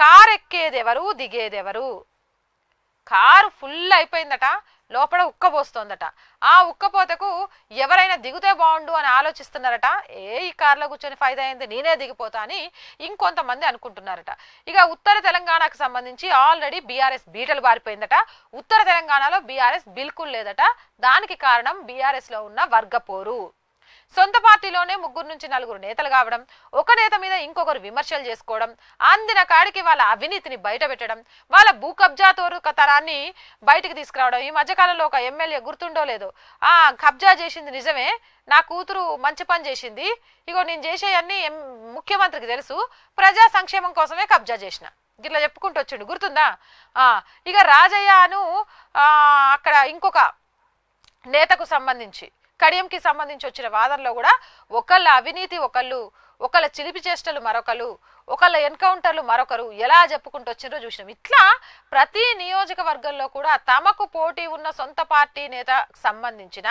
car ఎక్కేదెవరు దిగేదెవరు car full అయిపోయిందట లోపల ఉక్కపోస్తోందట ఆ ఉక్కపోతకు ఎవరైనా దిగితే బాగుండు అని ఆలోచిస్తున్నారట ఏ ఈ కారులో కూర్చొని ఫైదా అయింది నేనే దిగిపోతా అని ఇంకొంతమంది అనుకుంటున్నారట ఇక ఉత్తర తెలంగాణకు సంబంధించి ఆల్రెడీ బీఆర్ఎస్ బీటలు బారిపోయిందట ఉత్తర తెలంగాణలో బీఆర్ఎస్ బిల్కుల్ లేదట దానికి కారణం బీఆర్ఎస్లో ఉన్న వర్గపోరు సొంత పార్టీలోనే ముగ్గురు నుంచి నలుగురు నేతలు కావడం ఒక నేత మీద ఇంకొకరు విమర్శలు చేసుకోవడం అందిన కాడికి వాళ్ళ అవినీతిని బయట పెట్టడం వాళ్ళ భూ కబ్జా తరాన్ని బయటకు తీసుకురావడం ఈ మధ్యకాలంలో ఒక ఎమ్మెల్యే గుర్తుండో లేదో ఆ కబ్జా చేసింది నిజమే నా కూతురు మంచి పని చేసింది ఇగో నేను చేసేయన్నీ ముఖ్యమంత్రికి తెలుసు ప్రజా సంక్షేమం కోసమే కబ్జా చేసిన ఇట్లా చెప్పుకుంటూ వచ్చిండు గుర్తుందా ఇక రాజయ్యను అక్కడ ఇంకొక నేతకు సంబంధించి కడియంకి సంబంధించి వచ్చిన వాదనలో కూడా ఒకళ్ళ అవినీతి ఒకళ్ళు ఒకళ్ళ చిలిపి చేష్టలు మరొకరు ఒకళ్ళ ఎన్కౌంటర్లు మరొకరు ఎలా చెప్పుకుంటూ వచ్చిందో చూసినాం ఇట్లా ప్రతి నియోజకవర్గంలో కూడా తమకు పోటీ ఉన్న సొంత పార్టీ నేత సంబంధించిన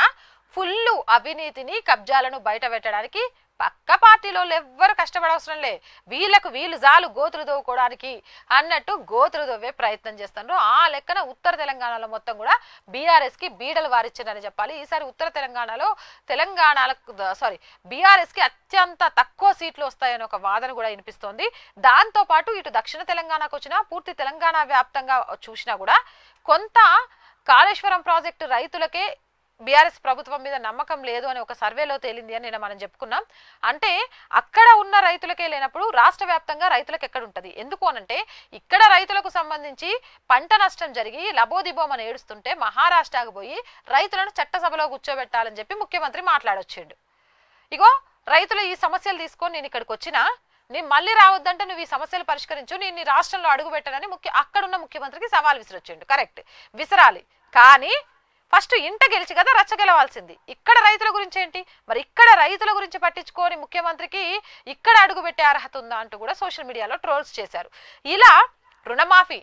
ఫుల్ అవినీతిని కబ్జాలను బయట పెట్టడానికి పక్క పార్టీలో ఎవ్వరు కష్టపడవసరం లే వీళ్ళకు వీళ్ళు జాలు గోతులు దోవుకోవడానికి అన్నట్టు గోతులు దోవే ప్రయత్నం చేస్తున్నారు ఆ లెక్కన ఉత్తర తెలంగాణలో మొత్తం కూడా బీఆర్ఎస్కి బీడలు వారిచ్చారని చెప్పాలి ఈసారి ఉత్తర తెలంగాణలో తెలంగాణకు సారీ బీఆర్ఎస్కి అత్యంత తక్కువ సీట్లు వస్తాయని ఒక వాదన కూడా వినిపిస్తోంది దాంతోపాటు ఇటు దక్షిణ తెలంగాణకు వచ్చినా పూర్తి తెలంగాణ వ్యాప్తంగా చూసినా కూడా కొంత కాళేశ్వరం ప్రాజెక్టు రైతులకే బీఆర్ఎస్ ప్రభుత్వం మీద నమ్మకం లేదు అని ఒక సర్వేలో తేలింది అని నేను మనం చెప్పుకున్నాం అంటే అక్కడ ఉన్న రైతులకే లేనప్పుడు రాష్ట్ర వ్యాప్తంగా రైతులకు ఎక్కడ ఉంటుంది ఎందుకు అనంటే ఇక్కడ రైతులకు సంబంధించి పంట నష్టం జరిగి లబోదిబోమని ఏడుస్తుంటే మహారాష్ట్రకు పోయి రైతులను చట్టసభలో కూర్చోబెట్టాలని చెప్పి ముఖ్యమంత్రి మాట్లాడొచ్చిండు ఇగో రైతులు ఈ సమస్యలు తీసుకొని నేను ఇక్కడికి వచ్చినా నేను మళ్ళీ రావద్దంటే నువ్వు ఈ సమస్యలు పరిష్కరించు నేను నీ రాష్ట్రంలో అడుగు పెట్టానని ముఖ్య అక్కడున్న ముఖ్యమంత్రికి సవాల్ విసిరొచ్చిండు కరెక్ట్ విసరాలి కానీ ఫస్ట్ ఇంట గెలిచి కదా రచ్చ గెలవాల్సింది ఇక్కడ రైతుల గురించి ఏంటి మరి ఇక్కడ రైతుల గురించి పట్టించుకొని ముఖ్యమంత్రికి ఇక్కడ అడుగుపెట్టే అర్హత ఉందా అంటూ కూడా సోషల్ మీడియాలో ట్రోల్స్ చేశారు ఇలా రుణమాఫీ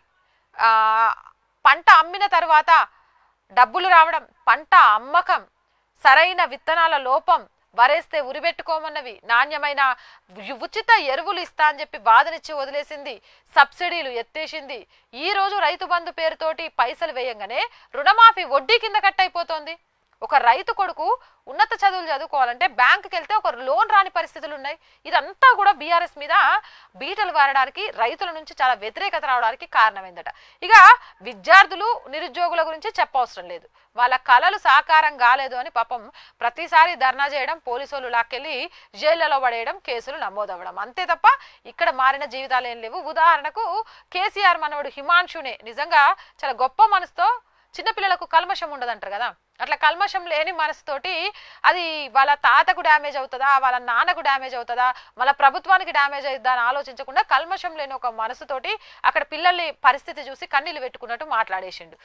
పంట అమ్మిన తర్వాత డబ్బులు రావడం పంట అమ్మకం సరైన విత్తనాల లోపం వరేస్తే ఉరిబెట్టుకోమన్నవి నాణ్యమైన ఉచిత ఎరువులు ఇస్తా అని చెప్పి బాధనిచ్చి వదిలేసింది సబ్సిడీలు ఎత్తేసింది ఈ రోజు రైతు బంధు పేరుతోటి పైసలు వేయంగానే రుణమాఫీ వడ్డీ కింద కట్ అయిపోతోంది ఒక రైతు కొడుకు ఉన్నత చదువులు చదువుకోవాలంటే బ్యాంకుకి వెళ్తే ఒక లోన్ రాని పరిస్థితులు ఉన్నాయి ఇదంతా కూడా బీఆర్ఎస్ మీద బీటలు వారడానికి రైతుల నుంచి చాలా వ్యతిరేకత రావడానికి కారణమైందట ఇక విద్యార్థులు నిరుద్యోగుల గురించి చెప్పవసరం లేదు వాళ్ళ కళలు సాకారం కాలేదు అని పాపం ప్రతిసారి ధర్నా చేయడం పోలీసులు లాక్కెళ్ళి జైళ్లలో పడేయడం కేసులు నమోదవ్వడం అంతే తప్ప ఇక్కడ మారిన జీవితాలు ఏం లేవు ఉదాహరణకు కేసీఆర్ మనవడు హిమాంషునే నిజంగా చాలా గొప్ప మనసుతో చిన్నపిల్లలకు కల్మషం ఉండదంటారు కదా అట్లా కల్మషం లేని మనసుతోటి అది వాళ్ళ తాతకు డ్యామేజ్ అవుతుందా వాళ్ళ నాన్నకు డ్యామేజ్ అవుతుందా వాళ్ళ ప్రభుత్వానికి డ్యామేజ్ అవుతుందా అని ఆలోచించకుండా కల్మషం లేని ఒక మనసుతోటి అక్కడ పిల్లల్ని పరిస్థితి చూసి కన్నీళ్ళు పెట్టుకున్నట్టు మాట్లాడేసిండు